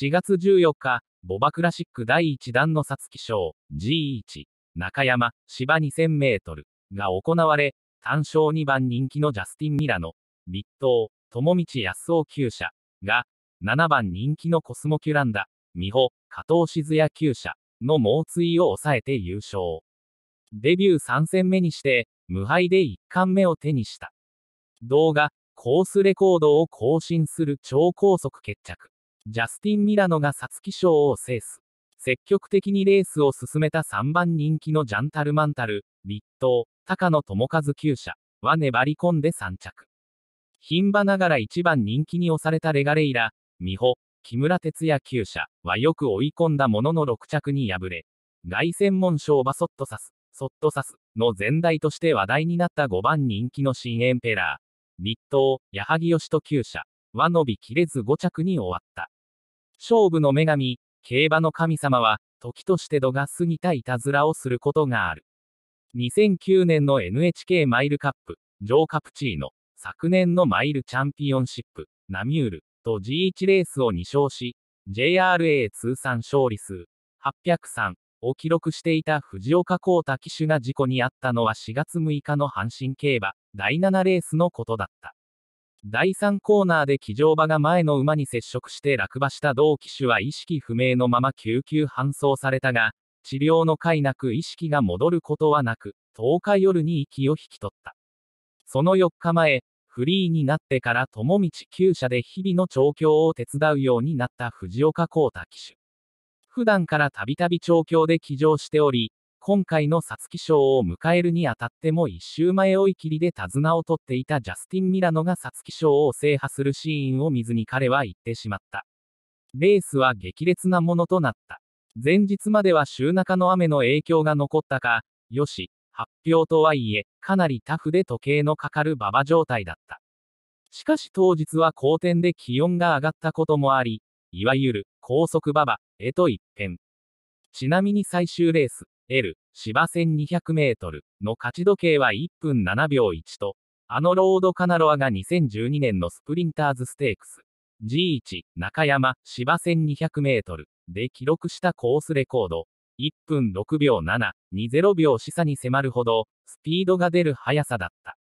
4月14日、ボバクラシック第1弾の皐月賞 G1 中山芝2 0 0 0メートル、が行われ、単勝2番人気のジャスティン・ミラノ、立東、友道康夫厩舎が、7番人気のコスモキュランダ、美穂、加藤静也厩舎の猛追を抑えて優勝。デビュー3戦目にして、無敗で1冠目を手にした。動画、コースレコードを更新する超高速決着。ジャスティン・ミラノが皐月賞を制す。積極的にレースを進めた3番人気のジャンタルマンタル、立東、高野智和厩舎は粘り込んで3着。牝馬ながら1番人気に押されたレガレイラ、美穂、木村哲也厩舎はよく追い込んだものの6着に敗れ、凱旋門賞馬ソットサス、ソットサスの前代として話題になった5番人気の新エンペラー、立東、矢作義と厩舎は伸びきれず5着に終わった。勝負の女神、競馬の神様は、時として度が過ぎたいたずらをすることがある。2009年の NHK マイルカップ、ジョー・カプチーノ、昨年のマイルチャンピオンシップ、ナミュール、と G1 レースを2勝し、JRA 通算勝利数、803を記録していた藤岡幸太騎手が事故に遭ったのは4月6日の阪神競馬、第7レースのことだった。第3コーナーで騎乗馬が前の馬に接触して落馬した同騎手は意識不明のまま救急搬送されたが、治療の甲斐なく意識が戻ることはなく、10日夜に息を引き取った。その4日前、フリーになってから友道厩舎で日々の調教を手伝うようになった藤岡幸太騎手。普段からたびたび調教で騎乗しており、今回の皐月賞を迎えるにあたっても一周前追い切りで手綱を取っていたジャスティン・ミラノが皐月賞を制覇するシーンを見ずに彼は言ってしまった。レースは激烈なものとなった。前日までは週中の雨の影響が残ったか、よし、発表とはいえ、かなりタフで時計のかかる馬場状態だった。しかし当日は好天で気温が上がったこともあり、いわゆる高速馬場へと一変。ちなみに最終レース、L、芝1 200メートルの勝ち時計は1分7秒1と、あのロードカナロアが2012年のスプリンターズステークス、G1、中山、芝1 200メートルで記録したコースレコード、1分6秒7、20秒示唆に迫るほど、スピードが出る速さだった。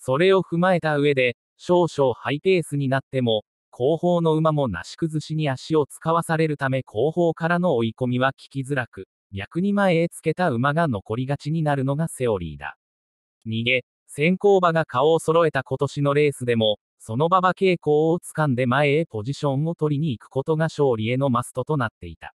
それを踏まえた上で、少々ハイペースになっても、後方の馬もなし崩しに足を使わされるため後方からの追い込みは効きづらく、逆に前へつけた馬が残りがちになるのがセオリーだ。逃げ、先行馬が顔を揃えた今年のレースでも、その馬場傾向をつかんで前へポジションを取りに行くことが勝利へのマストとなっていた。